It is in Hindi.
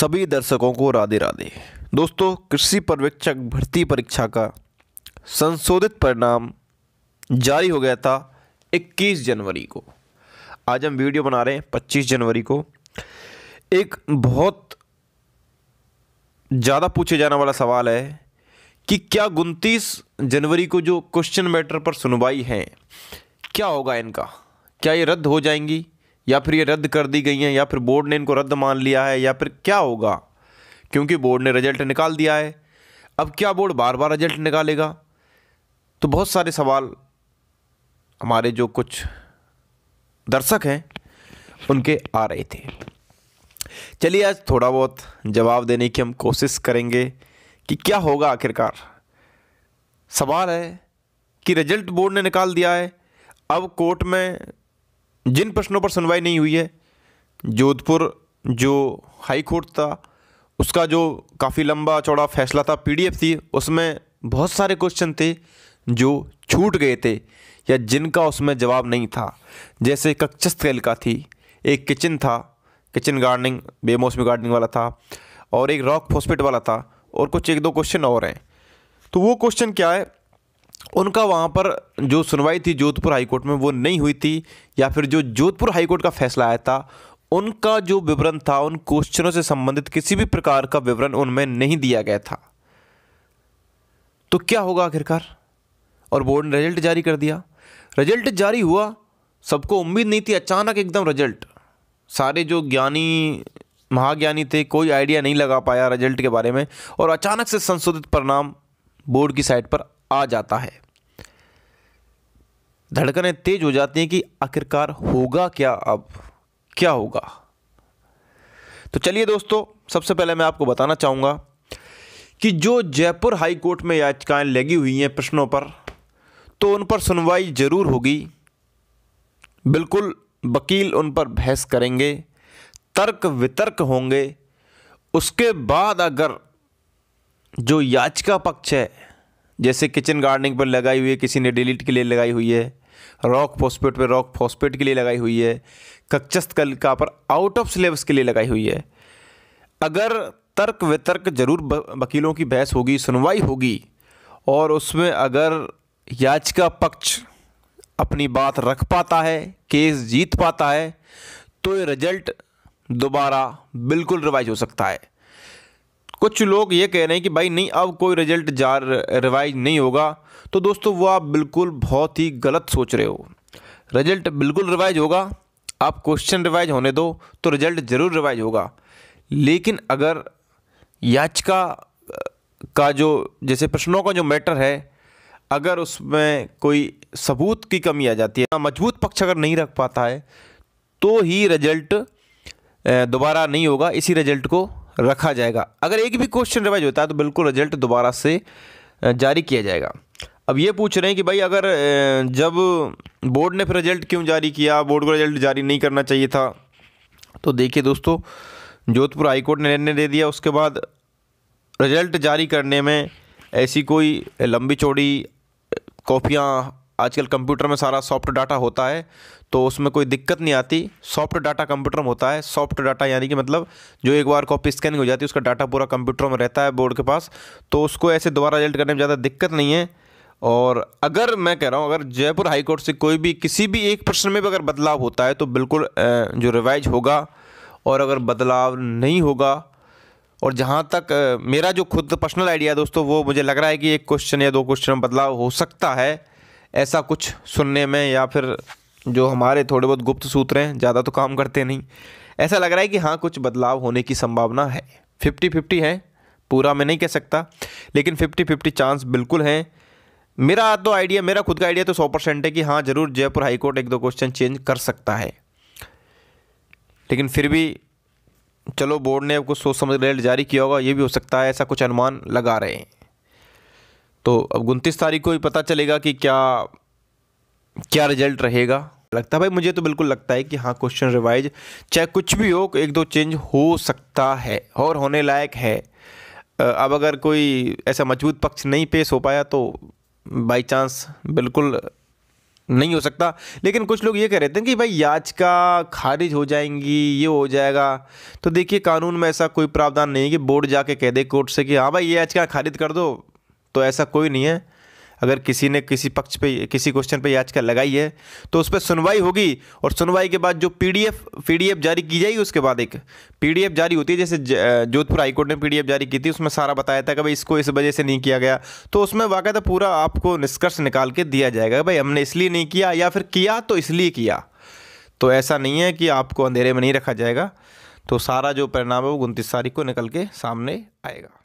सभी दर्शकों को राधे राधे दोस्तों कृषि पर्यवेक्षक भर्ती परीक्षा का संशोधित परिणाम जारी हो गया था 21 जनवरी को आज हम वीडियो बना रहे हैं 25 जनवरी को एक बहुत ज़्यादा पूछे जाने वाला सवाल है कि क्या उनतीस जनवरी को जो क्वेश्चन मैटर पर सुनवाई है क्या होगा इनका क्या ये रद्द हो जाएंगी या फिर ये रद्द कर दी गई हैं या फिर बोर्ड ने इनको रद्द मान लिया है या फिर क्या होगा क्योंकि बोर्ड ने रिजल्ट निकाल दिया है अब क्या बोर्ड बार बार रिजल्ट निकालेगा तो बहुत सारे सवाल हमारे जो कुछ दर्शक हैं उनके आ रहे थे चलिए आज थोड़ा बहुत जवाब देने की हम कोशिश करेंगे कि क्या होगा आखिरकार सवाल है कि रिजल्ट बोर्ड ने निकाल दिया है अब कोर्ट में जिन प्रश्नों पर सुनवाई नहीं हुई है जोधपुर जो हाई कोर्ट था उसका जो काफ़ी लंबा चौड़ा फैसला था पीडीएफ थी उसमें बहुत सारे क्वेश्चन थे जो छूट गए थे या जिनका उसमें जवाब नहीं था जैसे कक्षस तेल का थी एक किचन था किचन गार्डनिंग बेमौसमी गार्डनिंग वाला था और एक रॉक फॉस्फेट वाला था और कुछ एक दो क्वेश्चन और हैं तो वो क्वेश्चन क्या है उनका वहाँ पर जो सुनवाई थी जोधपुर हाईकोर्ट में वो नहीं हुई थी या फिर जो जोधपुर हाईकोर्ट का फैसला आया था उनका जो विवरण था उन क्वेश्चनों से संबंधित किसी भी प्रकार का विवरण उनमें नहीं दिया गया था तो क्या होगा आखिरकार और बोर्ड ने रिजल्ट जारी कर दिया रिजल्ट जारी हुआ सबको उम्मीद नहीं थी अचानक एकदम रिजल्ट सारे जो ज्ञानी महाज्ञानी थे कोई आइडिया नहीं लगा पाया रिजल्ट के बारे में और अचानक से संशोधित परिणाम बोर्ड की साइट पर आ जाता है धड़कनें तेज हो जाती हैं कि आखिरकार होगा क्या अब क्या होगा तो चलिए दोस्तों सबसे पहले मैं आपको बताना चाहूँगा कि जो जयपुर हाई कोर्ट में याचिकाएं लगी हुई हैं प्रश्नों पर तो उन पर सुनवाई ज़रूर होगी बिल्कुल वकील उन पर बहस करेंगे तर्क वितर्क होंगे उसके बाद अगर जो याचिका पक्ष है जैसे किचन गार्डनिंग पर लगाई हुई है किसी ने डिलीट के लिए लगाई हुई है रॉक फॉस्पेट पर रॉक फॉस्पेट के लिए लगाई हुई है कक्षस्थ कलिका पर आउट ऑफ सिलेबस के लिए लगाई हुई है अगर तर्क वितर्क जरूर वकीलों की बहस होगी सुनवाई होगी और उसमें अगर याचिका पक्ष अपनी बात रख पाता है केस जीत पाता है तो ये रिजल्ट दोबारा बिल्कुल रिवाइज हो सकता है कुछ लोग ये कह रहे हैं कि भाई नहीं अब कोई रिजल्ट जा रिवाइज नहीं होगा तो दोस्तों वो आप बिल्कुल बहुत ही गलत सोच रहे हो रिजल्ट बिल्कुल रिवाइज होगा आप क्वेश्चन रिवाइज होने दो तो रिजल्ट ज़रूर रिवाइज होगा लेकिन अगर याचिका का जो जैसे प्रश्नों का जो मैटर है अगर उसमें कोई सबूत की कमी आ जाती है मजबूत पक्ष अगर नहीं रख पाता है तो ही रिजल्ट दोबारा नहीं होगा इसी रिजल्ट को रखा जाएगा अगर एक भी क्वेश्चन रिवाइज होता है तो बिल्कुल रिजल्ट दोबारा से जारी किया जाएगा अब ये पूछ रहे हैं कि भाई अगर जब बोर्ड ने फिर रिजल्ट क्यों जारी किया बोर्ड को रिजल्ट जारी नहीं करना चाहिए था तो देखिए दोस्तों जोधपुर हाईकोर्ट ने निर्णय दे दिया उसके बाद रिजल्ट जारी करने में ऐसी कोई लंबी चौड़ी कॉपियाँ आजकल कंप्यूटर में सारा सॉफ्ट डाटा होता है तो उसमें कोई दिक्कत नहीं आती सॉफ्ट डाटा कंप्यूटर में होता है सॉफ्ट डाटा यानी कि मतलब जो एक बार कॉपी स्कैनिंग हो जाती है उसका डाटा पूरा कंप्यूटर में रहता है बोर्ड के पास तो उसको ऐसे दोबारा रिजल्ट करने में ज़्यादा दिक्कत नहीं है और अगर मैं कह रहा हूँ अगर जयपुर हाईकोर्ट से कोई भी किसी भी एक प्रश्न में भी अगर बदलाव होता है तो बिल्कुल जो रिवाइज होगा और अगर बदलाव नहीं होगा और जहाँ तक मेरा जो खुद पर्सनल आइडिया है दोस्तों वो मुझे लग रहा है कि एक क्वेश्चन या दो क्वेश्चन में बदलाव हो सकता है ऐसा कुछ सुनने में या फिर जो हमारे थोड़े बहुत गुप्त सूत्र हैं ज़्यादा तो काम करते नहीं ऐसा लग रहा है कि हाँ कुछ बदलाव होने की संभावना है फिफ्टी फिफ्टी है पूरा मैं नहीं कह सकता लेकिन फिफ्टी फिफ्टी चांस बिल्कुल हैं मेरा तो आइडिया मेरा खुद का आइडिया तो सौ परसेंट है कि हाँ ज़रूर जयपुर हाईकोर्ट एक दो क्वेश्चन चेंज कर सकता है लेकिन फिर भी चलो बोर्ड ने आपको सोच समझ रिजल्ट जारी किया होगा ये भी हो सकता है ऐसा कुछ अनुमान लगा रहे हैं तो अब उनतीस तारीख को ही पता चलेगा कि क्या क्या रिजल्ट रहेगा लगता है भाई मुझे तो बिल्कुल लगता है कि हाँ क्वेश्चन रिवाइज चाहे कुछ भी हो एक दो चेंज हो सकता है और होने लायक है अब अगर कोई ऐसा मजबूत पक्ष नहीं पेश हो पाया तो बाय चांस बिल्कुल नहीं हो सकता लेकिन कुछ लोग ये कह रहे थे कि भाई याचिका खारिज हो जाएंगी ये हो जाएगा तो देखिए कानून में ऐसा कोई प्रावधान नहीं है कि बोर्ड जाके कह दे कोर्ट से कि हाँ भाई ये याचिका खारिज कर दो तो ऐसा कोई नहीं है अगर किसी ने किसी पक्ष पे किसी क्वेश्चन पे याचिका लगाई है तो उस पर सुनवाई होगी और सुनवाई के बाद जो पीडीएफ पीडीएफ जारी की जाएगी उसके बाद एक पीडीएफ जारी होती है जैसे जोधपुर हाईकोर्ट ने पीडीएफ जारी की थी उसमें सारा बताया था कि भाई इसको इस वजह से नहीं किया गया तो उसमें वाकई तो पूरा आपको निष्कर्ष निकाल के दिया जाएगा भाई हमने इसलिए नहीं किया या फिर किया तो इसलिए किया तो ऐसा नहीं है कि आपको अंधेरे में नहीं रखा जाएगा तो सारा जो परिणाम है वो उनतीस तारीख को निकल के सामने आएगा